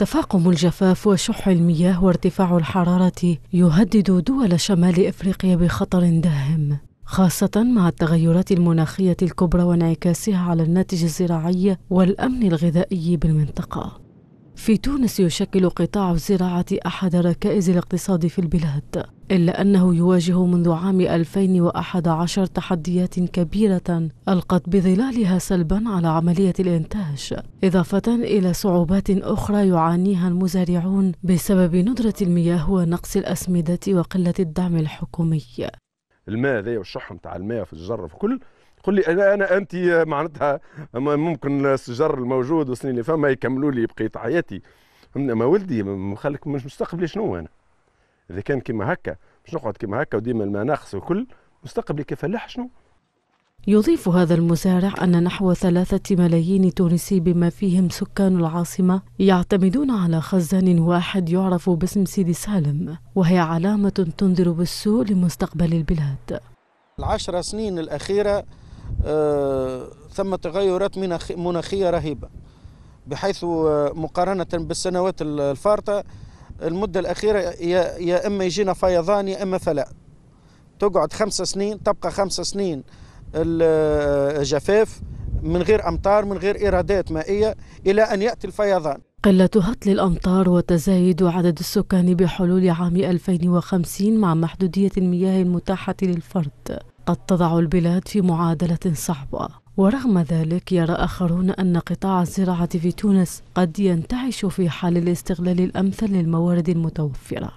تفاقم الجفاف وشح المياه وارتفاع الحرارة يهدد دول شمال افريقيا بخطر داهم خاصة مع التغيرات المناخية الكبرى وانعكاسها على الناتج الزراعي والأمن الغذائي بالمنطقة في تونس يشكل قطاع الزراعة أحد ركائز الاقتصاد في البلاد إلا أنه يواجه منذ عام 2011 تحديات كبيرة ألقت بظلالها سلبا على عملية الإنتاج إضافة إلى صعوبات أخرى يعانيها المزارعون بسبب ندرة المياه ونقص الأسمدة وقلة الدعم الحكومي الماء ذي والشحم تاع الماء في الجرف في كل تقول لي انا انا انت معناتها ممكن الشجر الموجود والسنين اللي فما يكملوا لي بقيه حياتي اما ولدي مخلك مش مستقبلي شنو انا اذا كان كيما هكا مش نقعد كيما هكا وديما المناخس وكل مستقبلي كفلاح شنو يضيف هذا المزارع أن نحو ثلاثة ملايين تونسي بما فيهم سكان العاصمة يعتمدون على خزان واحد يعرف باسم سيدي سالم وهي علامة تنذر بالسوء لمستقبل البلاد العشر سنين الأخيرة آه، ثم تغيرات مناخية رهيبة بحيث آه، مقارنة بالسنوات الفارطة المدة الأخيرة يا إما يجينا فيضان يا إما فلا تقعد خمس سنين تبقى خمس سنين الجفاف آه، من غير أمطار من غير إيرادات مائية إلى أن يأتي الفيضان قلة هطل الأمطار وتزايد عدد السكان بحلول عام 2050 مع محدودية المياه المتاحة للفرد قد تضع البلاد في معادلة صعبة ورغم ذلك يرى آخرون أن قطاع الزراعة في تونس قد ينتعش في حال الاستغلال الأمثل للموارد المتوفرة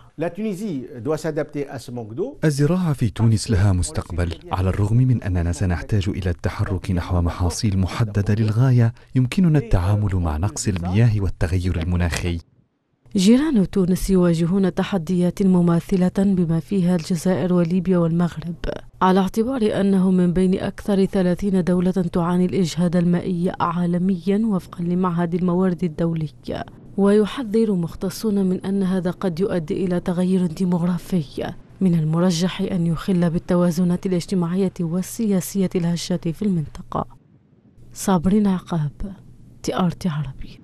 الزراعة في تونس لها مستقبل على الرغم من أننا سنحتاج إلى التحرك نحو محاصيل محددة للغاية يمكننا التعامل مع نقص المياه والتغير المناخي جيران تونس يواجهون تحديات مماثلة بما فيها الجزائر وليبيا والمغرب على اعتبار أنه من بين أكثر 30 دولة تعاني الإجهاد المائي عالميا وفقا لمعهد الموارد الدولي ويحذر مختصون من أن هذا قد يؤدي إلى تغير ديمغرافي من المرجح أن يخل بالتوازنات الاجتماعية والسياسية الهشة في المنطقة صابرين عقاب تي آر تي عربي